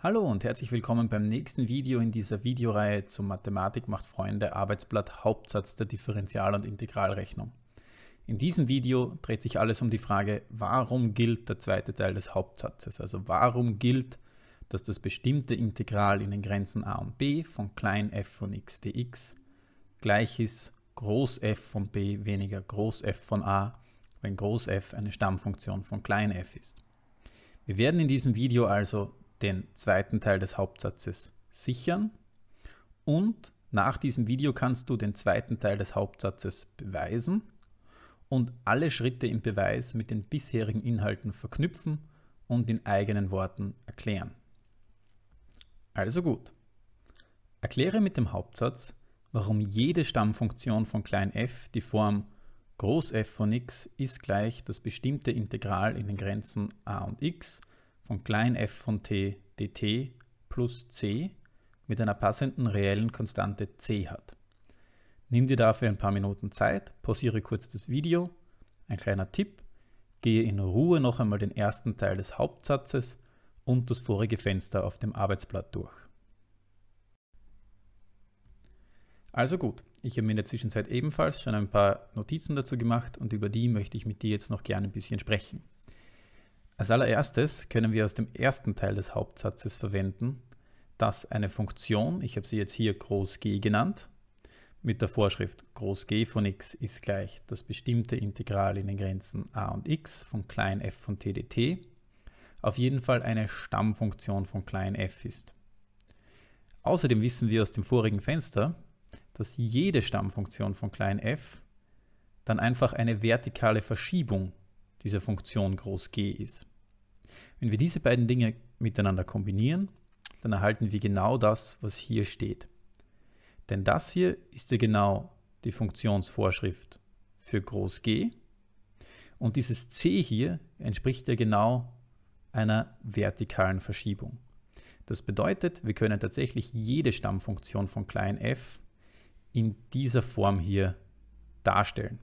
Hallo und herzlich willkommen beim nächsten Video in dieser Videoreihe zum Mathematik macht Freunde Arbeitsblatt Hauptsatz der Differential- und Integralrechnung. In diesem Video dreht sich alles um die Frage, warum gilt der zweite Teil des Hauptsatzes? Also warum gilt, dass das bestimmte Integral in den Grenzen a und b von klein f von x dx gleich ist groß f von b weniger groß f von a, wenn groß f eine Stammfunktion von klein f ist. Wir werden in diesem Video also den zweiten Teil des Hauptsatzes sichern und nach diesem Video kannst du den zweiten Teil des Hauptsatzes beweisen und alle Schritte im Beweis mit den bisherigen Inhalten verknüpfen und in eigenen Worten erklären. Also gut. Erkläre mit dem Hauptsatz, warum jede Stammfunktion von klein f die Form Groß f von x ist gleich das bestimmte Integral in den Grenzen a und x von klein f von t dt plus c mit einer passenden reellen Konstante c hat. Nimm dir dafür ein paar Minuten Zeit, pausiere kurz das Video. Ein kleiner Tipp, gehe in Ruhe noch einmal den ersten Teil des Hauptsatzes und das vorige Fenster auf dem Arbeitsblatt durch. Also gut, ich habe mir in der Zwischenzeit ebenfalls schon ein paar Notizen dazu gemacht und über die möchte ich mit dir jetzt noch gerne ein bisschen sprechen. Als allererstes können wir aus dem ersten Teil des Hauptsatzes verwenden, dass eine Funktion, ich habe sie jetzt hier groß g genannt, mit der Vorschrift groß g von x ist gleich das bestimmte Integral in den Grenzen a und x von klein f von t dt auf jeden Fall eine Stammfunktion von klein f ist. Außerdem wissen wir aus dem vorigen Fenster, dass jede Stammfunktion von klein f dann einfach eine vertikale Verschiebung dieser Funktion groß g ist. Wenn wir diese beiden Dinge miteinander kombinieren, dann erhalten wir genau das, was hier steht. Denn das hier ist ja genau die Funktionsvorschrift für groß G. Und dieses C hier entspricht ja genau einer vertikalen Verschiebung. Das bedeutet, wir können tatsächlich jede Stammfunktion von klein f in dieser Form hier darstellen.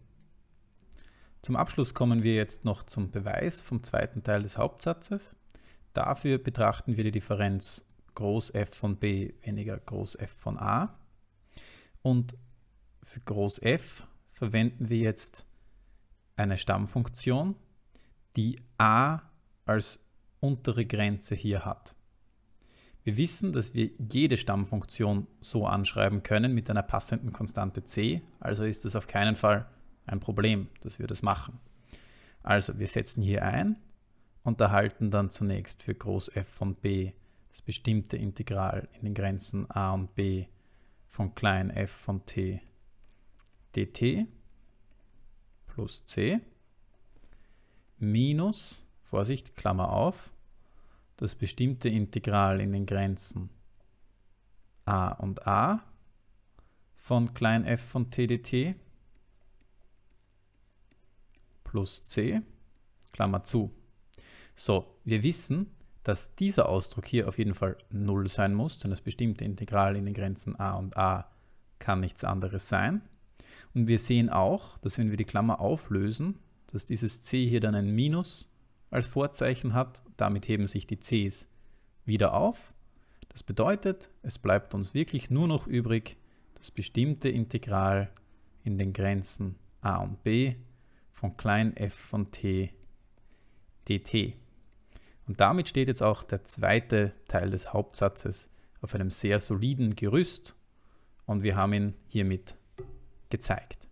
Zum Abschluss kommen wir jetzt noch zum Beweis vom zweiten Teil des Hauptsatzes. Dafür betrachten wir die Differenz groß f von b weniger groß f von a. Und für groß f verwenden wir jetzt eine Stammfunktion, die a als untere Grenze hier hat. Wir wissen, dass wir jede Stammfunktion so anschreiben können mit einer passenden Konstante c, also ist das auf keinen Fall ein Problem, dass wir das machen. Also wir setzen hier ein und erhalten dann zunächst für Groß f von b das bestimmte Integral in den Grenzen a und b von klein f von t dt plus c minus, Vorsicht, Klammer auf, das bestimmte Integral in den Grenzen a und a von klein f von t dt plus c, Klammer zu. So, wir wissen, dass dieser Ausdruck hier auf jeden Fall 0 sein muss, denn das bestimmte Integral in den Grenzen a und a kann nichts anderes sein. Und wir sehen auch, dass wenn wir die Klammer auflösen, dass dieses c hier dann ein Minus als Vorzeichen hat. Damit heben sich die c's wieder auf. Das bedeutet, es bleibt uns wirklich nur noch übrig, das bestimmte Integral in den Grenzen a und b von klein f von t dt. Und damit steht jetzt auch der zweite Teil des Hauptsatzes auf einem sehr soliden Gerüst und wir haben ihn hiermit gezeigt.